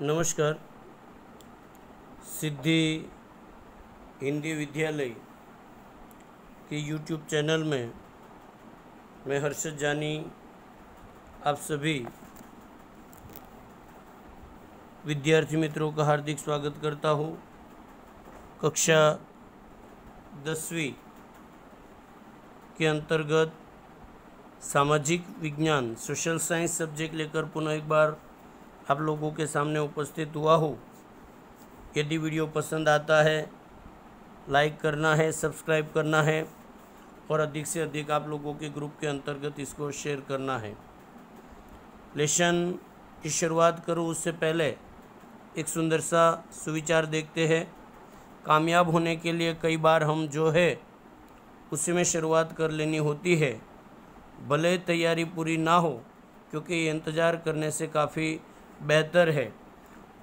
नमस्कार सिद्धि हिंदी विद्यालय के यूट्यूब चैनल में मैं हर्षद जानी आप सभी विद्यार्थी मित्रों का हार्दिक स्वागत करता हूँ कक्षा दसवीं के अंतर्गत सामाजिक विज्ञान सोशल साइंस सब्जेक्ट लेकर पुनः एक बार आप लोगों के सामने उपस्थित हुआ हो यदि वीडियो पसंद आता है लाइक करना है सब्सक्राइब करना है और अधिक से अधिक आप लोगों के ग्रुप के अंतर्गत इसको शेयर करना है लेसन की शुरुआत करूँ उससे पहले एक सुंदर सा सुविचार देखते हैं कामयाब होने के लिए कई बार हम जो है उसी में शुरुआत कर लेनी होती है भले तैयारी पूरी ना हो क्योंकि इंतज़ार करने से काफ़ी बेहतर है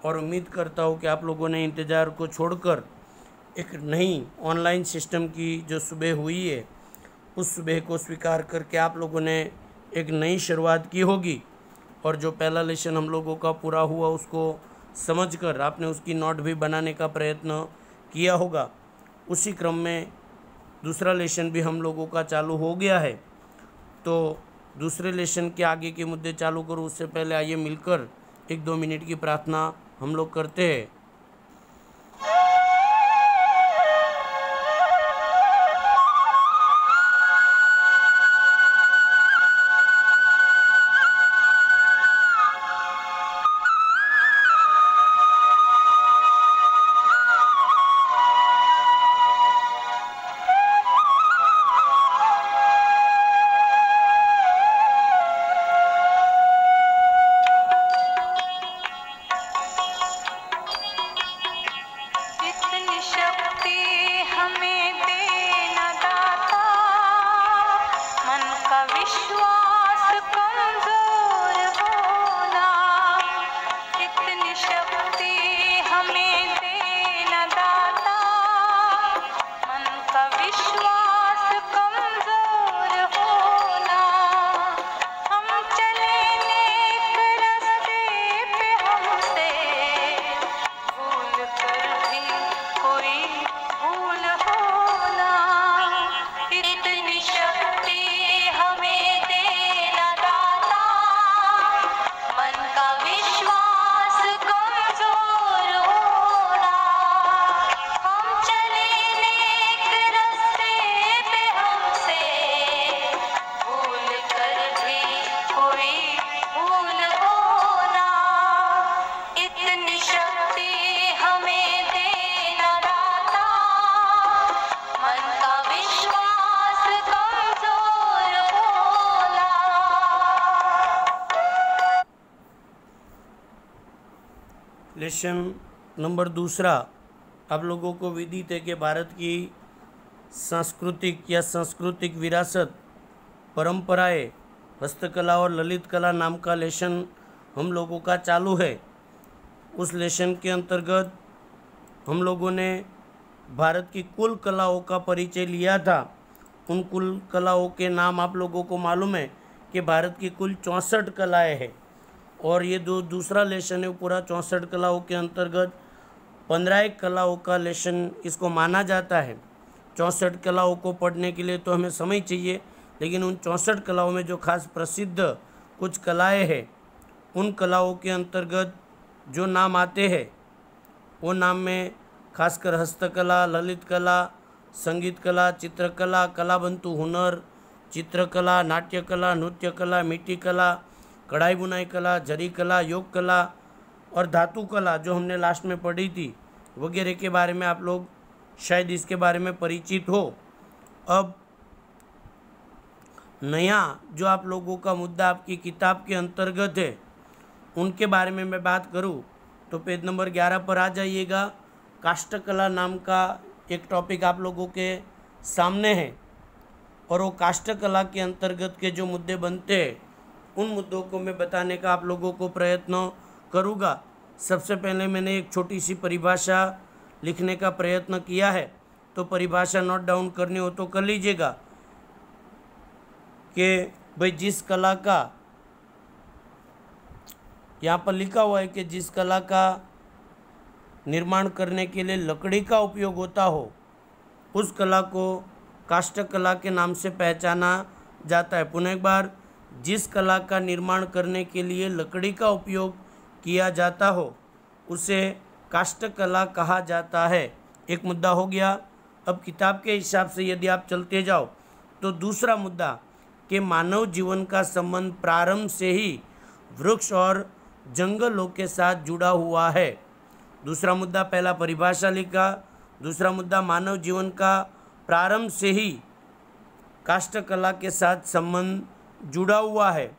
और उम्मीद करता हूँ कि आप लोगों ने इंतज़ार को छोड़कर एक नई ऑनलाइन सिस्टम की जो सुबह हुई है उस सुबह को स्वीकार करके आप लोगों ने एक नई शुरुआत की होगी और जो पहला लेसन हम लोगों का पूरा हुआ उसको समझकर आपने उसकी नोट भी बनाने का प्रयत्न किया होगा उसी क्रम में दूसरा लेसन भी हम लोगों का चालू हो गया है तो दूसरे लेसन के आगे के मुद्दे चालू करो उससे पहले आइए मिलकर एक दो मिनट की प्रार्थना हम लोग करते हैं क्वेश्चन नंबर दूसरा आप लोगों को विदित है कि भारत की सांस्कृतिक या सांस्कृतिक विरासत परंपराएं हस्तकला और ललित कला नाम का लेशन हम लोगों का चालू है उस लेशन के अंतर्गत हम लोगों ने भारत की कुल कलाओं का परिचय लिया था उन कुल कलाओं के नाम आप लोगों को मालूम है कि भारत की कुल चौंसठ कलाएं हैं और ये जो दूसरा लेसन है वो पूरा चौंसठ कलाओं के अंतर्गत पंद्रह एक कलाओं का लेसन इसको माना जाता है चौंसठ कलाओं को पढ़ने के लिए तो हमें समय चाहिए लेकिन उन चौंसठ कलाओं में जो खास प्रसिद्ध कुछ कलाएं हैं उन कलाओं के अंतर्गत जो नाम आते हैं वो नाम में खासकर हस्तकला ललित कला संगीत कला चित्रकला कलाबंतु हुनर चित्रकला नाट्यकला नृत्यकला मिट्टी कला कढ़ाई बुनाई कला जरी कला योग कला और धातु कला जो हमने लास्ट में पढ़ी थी वगैरह के बारे में आप लोग शायद इसके बारे में परिचित हो अब नया जो आप लोगों का मुद्दा आपकी किताब के अंतर्गत है उनके बारे में मैं बात करूँ तो पेज नंबर ग्यारह पर आ जाइएगा काष्टकला नाम का एक टॉपिक आप लोगों के सामने है और वो काष्ठकला के अंतर्गत के जो मुद्दे बनते हैं उन मुद्दों को मैं बताने का आप लोगों को प्रयत्न करूँगा सबसे पहले मैंने एक छोटी सी परिभाषा लिखने का प्रयत्न किया है तो परिभाषा नोट डाउन करनी हो तो कर लीजिएगा कि भाई जिस कला का यहाँ पर लिखा हुआ है कि जिस कला का निर्माण करने के लिए लकड़ी का उपयोग होता हो उस कला को काष्ठ कला के नाम से पहचाना जाता है पुनः एक बार जिस कला का निर्माण करने के लिए लकड़ी का उपयोग किया जाता हो उसे काष्ठकला कहा जाता है एक मुद्दा हो गया अब किताब के हिसाब से यदि आप चलते जाओ तो दूसरा मुद्दा कि मानव जीवन का संबंध प्रारंभ से ही वृक्ष और जंगलों के साथ जुड़ा हुआ है दूसरा मुद्दा पहला परिभाषा लिखा दूसरा मुद्दा मानव जीवन का प्रारंभ से ही काष्ठकला के साथ संबंध जुड़ा हुआ है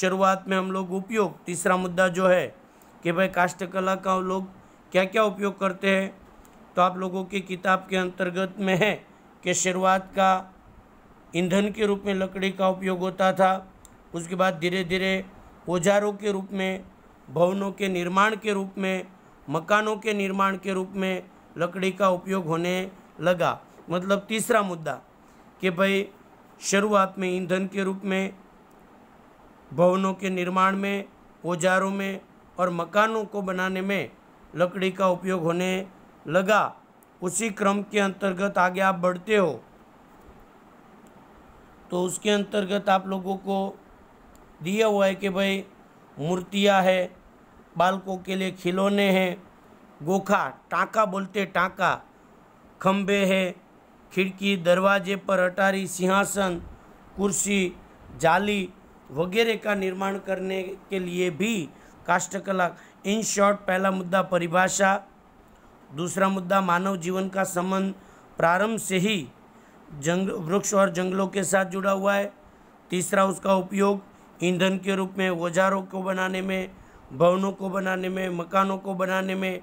शुरुआत में हम लोग उपयोग तीसरा मुद्दा जो है कि भाई काष्ठकला का लोग क्या क्या उपयोग करते हैं तो आप लोगों की किताब के अंतर्गत में है कि शुरुआत का ईंधन के रूप में लकड़ी का उपयोग होता था उसके बाद धीरे धीरे औजारों के रूप में भवनों के निर्माण के रूप में मकानों के निर्माण के रूप में लकड़ी का उपयोग होने लगा मतलब तीसरा मुद्दा कि भाई शुरुआत में ईंधन के रूप में भवनों के निर्माण में औजारों में और मकानों को बनाने में लकड़ी का उपयोग होने लगा उसी क्रम के अंतर्गत आगे आप बढ़ते हो तो उसके अंतर्गत आप लोगों को दिया हुआ है कि भाई मूर्तियाँ है बालकों के लिए खिलौने हैं गोखा टाँका बोलते टाँका खम्भे है खिड़की दरवाजे पर अटारी सिंहासन कुर्सी जाली वगैरह का निर्माण करने के लिए भी काष्ठकला इन शॉर्ट पहला मुद्दा परिभाषा दूसरा मुद्दा मानव जीवन का संबंध प्रारंभ से ही जंग वृक्ष और जंगलों के साथ जुड़ा हुआ है तीसरा उसका उपयोग ईंधन के रूप में औजारों को बनाने में भवनों को बनाने में मकानों को बनाने में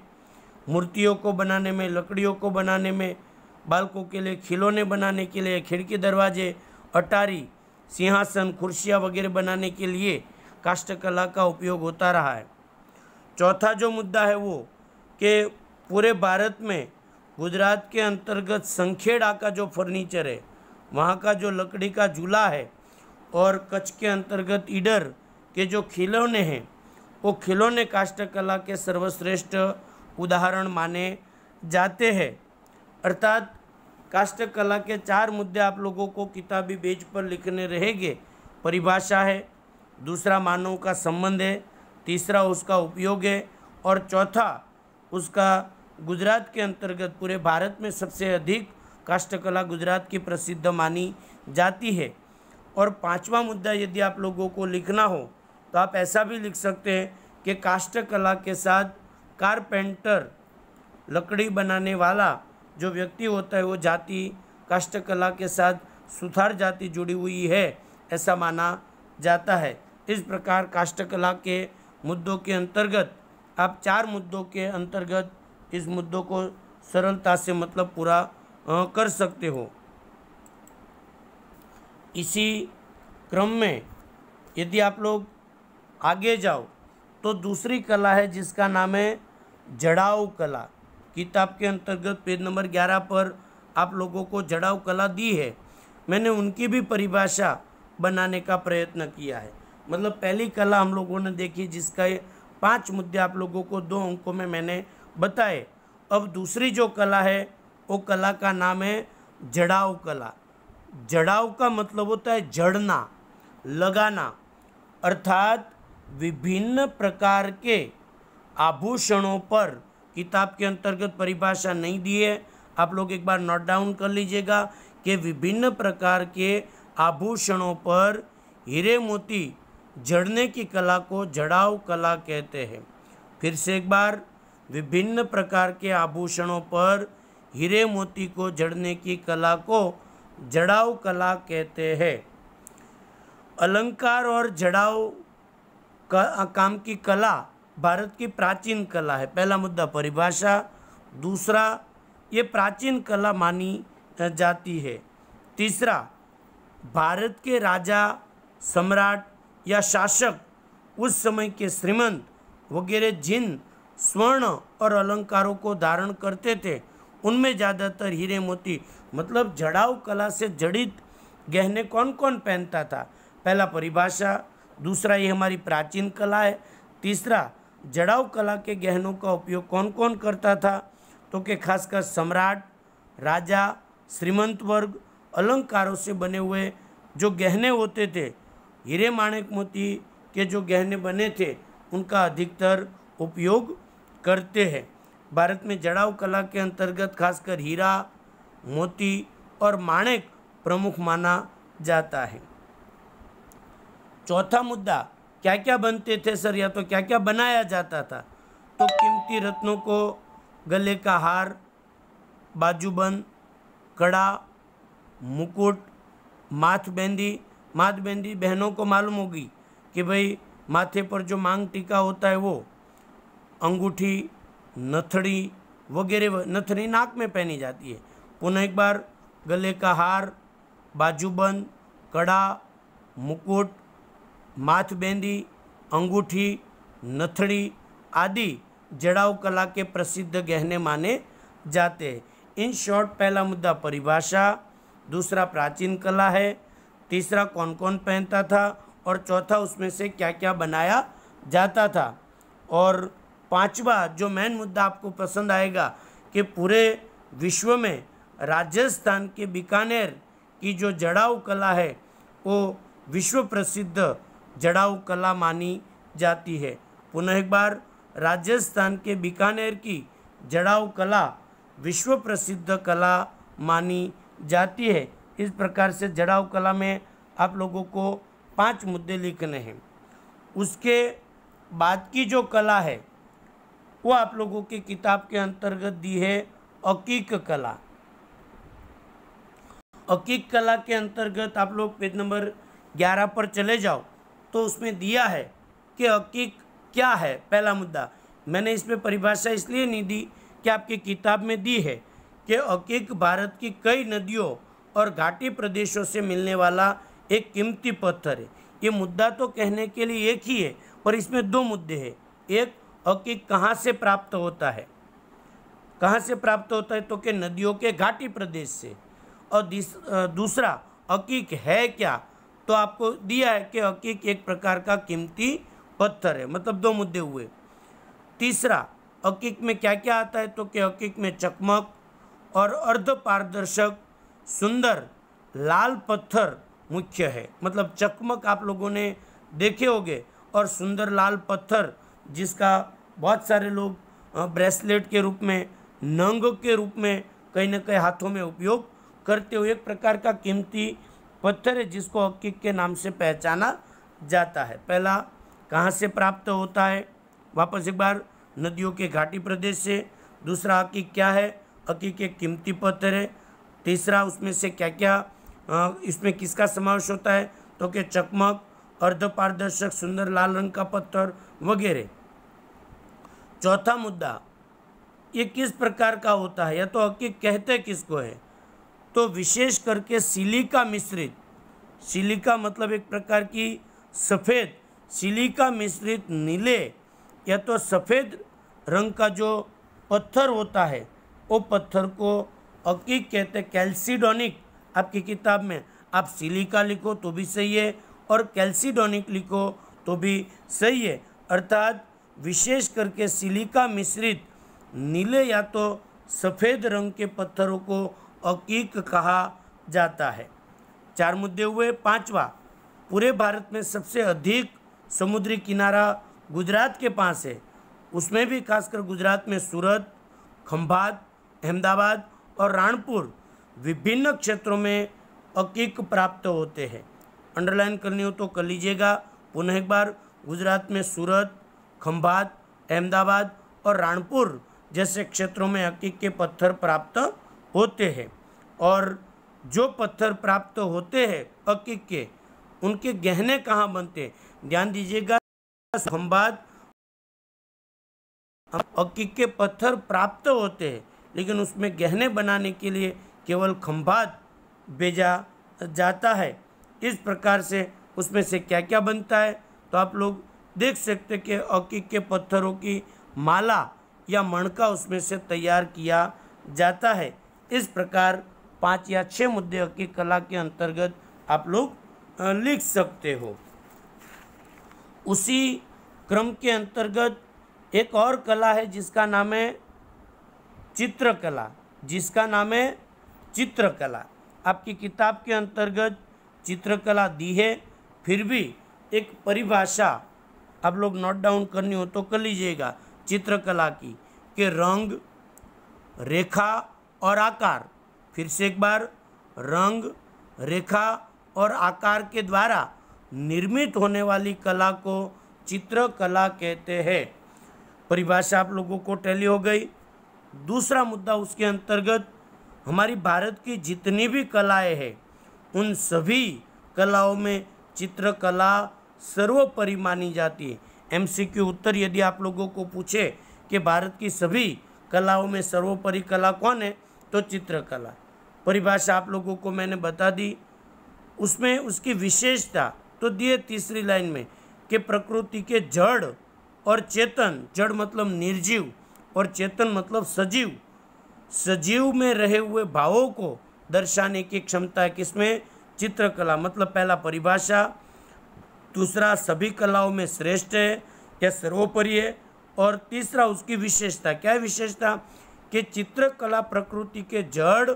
मूर्तियों को बनाने में लकड़ियों को बनाने में बालकों के लिए खिलौने बनाने के लिए खिड़की दरवाजे अटारी सिंहासन कुर्सियाँ वगैरह बनाने के लिए काष्ठकला का उपयोग होता रहा है चौथा जो मुद्दा है वो कि पूरे भारत में गुजरात के अंतर्गत संखेड़ा का जो फर्नीचर है वहाँ का जो लकड़ी का झूला है और कच्छ के अंतर्गत ईडर के जो खिलौने हैं वो खिलौने काष्ठकला के सर्वश्रेष्ठ उदाहरण माने जाते हैं अर्थात कला के चार मुद्दे आप लोगों को किताबी बेज पर लिखने रहेंगे परिभाषा है दूसरा मानव का संबंध है तीसरा उसका उपयोग है और चौथा उसका गुजरात के अंतर्गत पूरे भारत में सबसे अधिक काष्ठकला गुजरात की प्रसिद्ध मानी जाती है और पांचवा मुद्दा यदि आप लोगों को लिखना हो तो आप ऐसा भी लिख सकते हैं कि काष्ठकला के साथ कारपेंटर लकड़ी बनाने वाला जो व्यक्ति होता है वो जाति काष्ट कला के साथ सुथार जाति जुड़ी हुई है ऐसा माना जाता है इस प्रकार काष्ठकला के मुद्दों के अंतर्गत आप चार मुद्दों के अंतर्गत इस मुद्दों को सरलता से मतलब पूरा कर सकते हो इसी क्रम में यदि आप लोग आगे जाओ तो दूसरी कला है जिसका नाम है जड़ाऊ कला किताब के अंतर्गत पेज नंबर ग्यारह पर आप लोगों को जड़ाव कला दी है मैंने उनकी भी परिभाषा बनाने का प्रयत्न किया है मतलब पहली कला हम लोगों ने देखी जिसका पांच मुद्दे आप लोगों को दो अंकों में मैंने बताए अब दूसरी जो कला है वो कला का नाम है जड़ाव कला जड़ाव का मतलब होता है जड़ना लगाना अर्थात विभिन्न प्रकार के आभूषणों पर किताब के अंतर्गत परिभाषा नहीं दी है आप लोग एक बार नोट डाउन कर लीजिएगा कि विभिन्न प्रकार के आभूषणों पर हीरे मोती जड़ने की कला को जड़ाव कला कहते हैं फिर से एक बार विभिन्न प्रकार के आभूषणों पर हीरे मोती को जड़ने की कला को जड़ाव कला कहते हैं अलंकार और जड़ाव का, काम की कला भारत की प्राचीन कला है पहला मुद्दा परिभाषा दूसरा ये प्राचीन कला मानी जाती है तीसरा भारत के राजा सम्राट या शासक उस समय के श्रीमंत वगैरह जिन स्वर्ण और अलंकारों को धारण करते थे उनमें ज़्यादातर हीरे मोती मतलब जड़ाव कला से जड़ित गहने कौन कौन पहनता था पहला परिभाषा दूसरा ये हमारी प्राचीन कला है तीसरा जड़ाव कला के गहनों का उपयोग कौन कौन करता था तो कि खासकर सम्राट राजा श्रीमंत वर्ग अलंकारों से बने हुए जो गहने होते थे हीरे माणिक मोती के जो गहने बने थे उनका अधिकतर उपयोग करते हैं भारत में जड़ाव कला के अंतर्गत खासकर हीरा मोती और माणिक प्रमुख माना जाता है चौथा मुद्दा क्या क्या बनते थे सर या तो क्या क्या बनाया जाता था तो कीमती रत्नों को गले का हार बाजूबंद कड़ा मुकुट माथ बेंदी माथ बेंदी बहनों को मालूम होगी कि भाई माथे पर जो मांग टीका होता है वो अंगूठी नथड़ी वगैरह नथड़ी नाक में पहनी जाती है पुनः एक बार गले का हार बाजूबंद कड़ा मुकुट माथबेंदी अंगूठी नथड़ी आदि जड़ाव कला के प्रसिद्ध गहने माने जाते हैं इन शॉर्ट पहला मुद्दा परिभाषा दूसरा प्राचीन कला है तीसरा कौन कौन पहनता था और चौथा उसमें से क्या क्या बनाया जाता था और पांचवा जो मेन मुद्दा आपको पसंद आएगा कि पूरे विश्व में राजस्थान के बीकानेर की जो जड़ाऊ कला है वो विश्व प्रसिद्ध जड़ाऊ कला मानी जाती है पुनः एक बार राजस्थान के बीकानेर की जड़ाऊ कला विश्व प्रसिद्ध कला मानी जाती है इस प्रकार से जड़ाऊ कला में आप लोगों को पांच मुद्दे लिखने हैं उसके बाद की जो कला है वो आप लोगों की किताब के अंतर्गत दी है अकीक कला अकीक कला के अंतर्गत आप लोग पेज नंबर ग्यारह पर चले जाओ तो उसमें दिया है कि हकीक क्या है पहला मुद्दा मैंने इसमें परिभाषा इसलिए नहीं दी कि आपकी किताब में दी है कि हकीक भारत की कई नदियों और घाटी प्रदेशों से मिलने वाला एक कीमती पत्थर है ये मुद्दा तो कहने के लिए एक ही है और इसमें दो मुद्दे हैं एक हकीक कहाँ से प्राप्त होता है कहाँ से प्राप्त होता है तो कि नदियों के घाटी प्रदेश से और दूसरा हकीक है क्या तो आपको दिया है कि हकीक एक प्रकार का कीमती पत्थर है मतलब दो मुद्दे हुए तीसरा हकीक में क्या क्या आता है तो कि हकीक में चकमक और अर्ध पारदर्शक सुंदर लाल पत्थर मुख्य है मतलब चकमक आप लोगों ने देखे होंगे और सुंदर लाल पत्थर जिसका बहुत सारे लोग ब्रेसलेट के रूप में नंग के रूप में कहीं ना कहीं हाथों में उपयोग करते हुए एक प्रकार का कीमती पत्थर है जिसको हकीक के नाम से पहचाना जाता है पहला कहाँ से प्राप्त होता है वापस एक बार नदियों के घाटी प्रदेश से दूसरा हकीक क्या है हकीक एक कीमती पत्थर है तीसरा उसमें से क्या क्या इसमें किसका समावेश होता है तो के चकमक अर्धपारदर्शक सुंदर लाल रंग का पत्थर वगैरह चौथा मुद्दा ये किस प्रकार का होता है या तो हकीक कहते किसको है तो विशेष करके सिलिका मिश्रित सिलिका मतलब एक प्रकार की सफ़ेद सिलिका मिश्रित नीले या तो सफ़ेद रंग का जो पत्थर होता है वो पत्थर को अकीक कहते कैल्सीडोनिक आपकी किताब में आप सिलिका लिखो तो भी सही है और कैल्सीडोनिक लिखो तो भी सही है अर्थात विशेष करके सिलिका मिश्रित नीले या तो सफ़ेद रंग के पत्थरों को और किक कहा जाता है चार मुद्दे हुए पांचवा पूरे भारत में सबसे अधिक समुद्री किनारा गुजरात के पास है उसमें भी खासकर गुजरात में सूरत खंभात अहमदाबाद और राणपुर विभिन्न क्षेत्रों में अकीक प्राप्त होते हैं अंडरलाइन करनी हो तो कर लीजिएगा पुनः एक बार गुजरात में सूरत खंभात अहमदाबाद और राणपुर जैसे क्षेत्रों में अकीक के पत्थर प्राप्त होते हैं और जो पत्थर प्राप्त होते हैं अकिक के उनके गहने कहाँ बनते हैं ध्यान दीजिएगा खम्बाद अकिक के पत्थर प्राप्त होते हैं लेकिन उसमें गहने बनाने के लिए केवल खम्भात भेजा जाता है इस प्रकार से उसमें से क्या क्या बनता है तो आप लोग देख सकते कि अकिक के पत्थरों की माला या मणका उसमें से तैयार किया जाता है इस प्रकार पांच या छह मुद्दे की कला के अंतर्गत आप लोग लिख सकते हो उसी क्रम के अंतर्गत एक और कला है जिसका नाम है चित्रकला जिसका नाम है चित्रकला आपकी किताब के अंतर्गत चित्रकला दी है फिर भी एक परिभाषा आप लोग नोट डाउन करनी हो तो कर लीजिएगा चित्रकला की के रंग रेखा और आकार फिर से एक बार रंग रेखा और आकार के द्वारा निर्मित होने वाली कला को चित्रकला कहते हैं परिभाषा आप लोगों को टैली हो गई दूसरा मुद्दा उसके अंतर्गत हमारी भारत की जितनी भी कलाएं हैं उन सभी कलाओं में चित्रकला सर्वोपरि मानी जाती है एमसीक्यू उत्तर यदि आप लोगों को पूछे कि भारत की सभी कलाओं में सर्वोपरि कला कौन है तो चित्रकला परिभाषा आप लोगों को मैंने बता दी उसमें उसकी विशेषता तो दिए तीसरी लाइन में कि प्रकृति के जड़ और चेतन जड़ मतलब निर्जीव और चेतन मतलब सजीव सजीव में रहे हुए भावों को दर्शाने की क्षमता किसमें चित्रकला मतलब पहला परिभाषा दूसरा सभी कलाओं में श्रेष्ठ है या सर्वोपरि है और तीसरा उसकी विशेषता क्या है विशेषता कि चित्रकला प्रकृति के जड़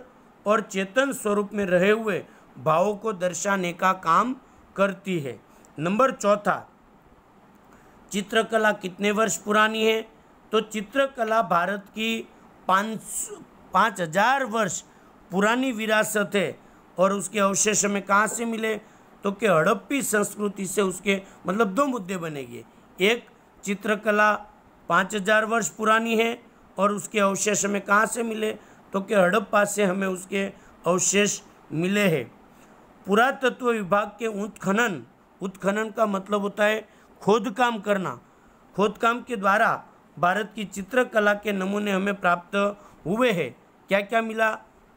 और चेतन स्वरूप में रहे हुए भावों को दर्शाने का काम करती है नंबर चौथा चित्रकला कितने वर्ष पुरानी है तो चित्रकला भारत की पाँच पाँच हजार वर्ष पुरानी विरासत है और उसके अवशेष हमें कहाँ से मिले तो कि हड़प्पी संस्कृति से उसके मतलब दो मुद्दे बनेंगे एक चित्रकला पाँच हजार वर्ष पुरानी है और उसके अवशेष हमें कहाँ से मिले तो कि हड़प्पा से हमें उसके अवशेष मिले हैं पुरातत्व विभाग के उत्खनन उत्खनन का मतलब होता है खोद काम करना खोद काम के द्वारा भारत की चित्रकला के नमूने हमें प्राप्त हुए हैं क्या क्या मिला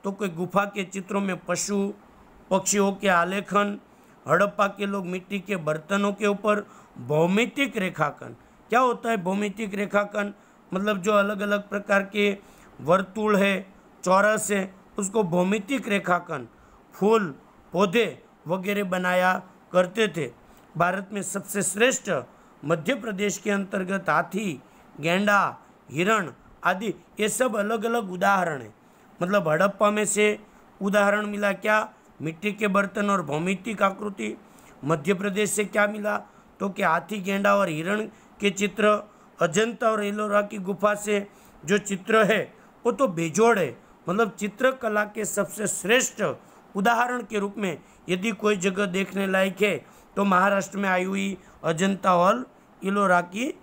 तो कोई गुफा के चित्रों में पशु पक्षियों के आलेखन हड़प्पा के लोग मिट्टी के बर्तनों के ऊपर भौमितिक रेखाकन क्या होता है भौमितिक रेखाकन मतलब जो अलग अलग प्रकार के वर्तुल है चौरस है उसको भौमितिक रेखाकन फूल पौधे वगैरह बनाया करते थे भारत में सबसे श्रेष्ठ मध्य प्रदेश के अंतर्गत हाथी गेंडा हिरण आदि ये सब अलग अलग उदाहरण है मतलब हड़प्पा में से उदाहरण मिला क्या मिट्टी के बर्तन और भौमितिक आकृति मध्य प्रदेश से क्या मिला तो क्या हाथी गेंडा और हिरण के चित्र अजंता और एलोरा की गुफा से जो चित्र है वो तो बेजोड़ है मतलब चित्रकला के सबसे श्रेष्ठ उदाहरण के रूप में यदि कोई जगह देखने लायक है तो महाराष्ट्र में आई हुई अजंता और इलोरा की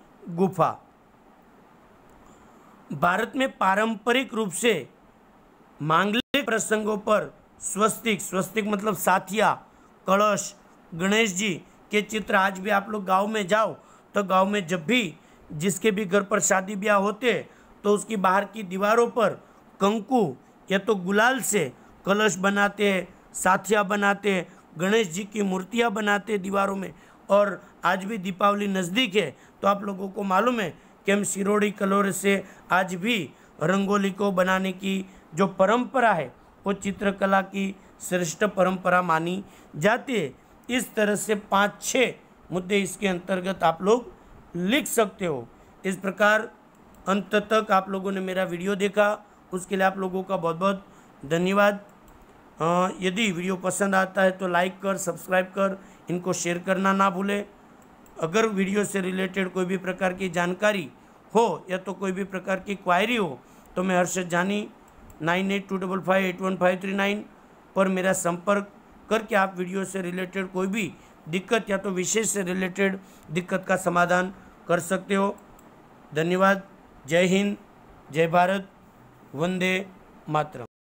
गुफा भारत में पारंपरिक रूप से मांगलिक प्रसंगों पर स्वस्तिक स्वस्तिक मतलब साथिया कलश गणेश जी के चित्र आज भी आप लोग गांव में जाओ तो गांव में जब भी जिसके भी घर पर शादी ब्याह होते तो उसकी बाहर की दीवारों पर कंकु या तो गुलाल से कलश बनाते साथिया बनाते गणेश जी की मूर्तियाँ बनाते दीवारों में और आज भी दीपावली नज़दीक है तो आप लोगों को मालूम है कि हम सिरोड़ी कलोर से आज भी रंगोली को बनाने की जो परंपरा है वो चित्रकला की श्रेष्ठ परंपरा मानी जाती है इस तरह से पाँच छः मुद्दे इसके अंतर्गत आप लोग लिख सकते हो इस प्रकार अंत तक आप लोगों ने मेरा वीडियो देखा उसके लिए आप लोगों का बहुत बहुत धन्यवाद यदि वीडियो पसंद आता है तो लाइक कर सब्सक्राइब कर इनको शेयर करना ना भूलें अगर वीडियो से रिलेटेड कोई भी प्रकार की जानकारी हो या तो कोई भी प्रकार की क्वायरी हो तो मैं Harshad Jani nine eight two double five eight one five three nine पर मेरा संपर्क करके आप वीडियो से रिलेटेड कोई भी दिक्कत या तो विशेष से रिलेटेड दिक्कत का समाधान कर सकते हो धन्यवाद जय हिंद जय भारत वंदे मातरम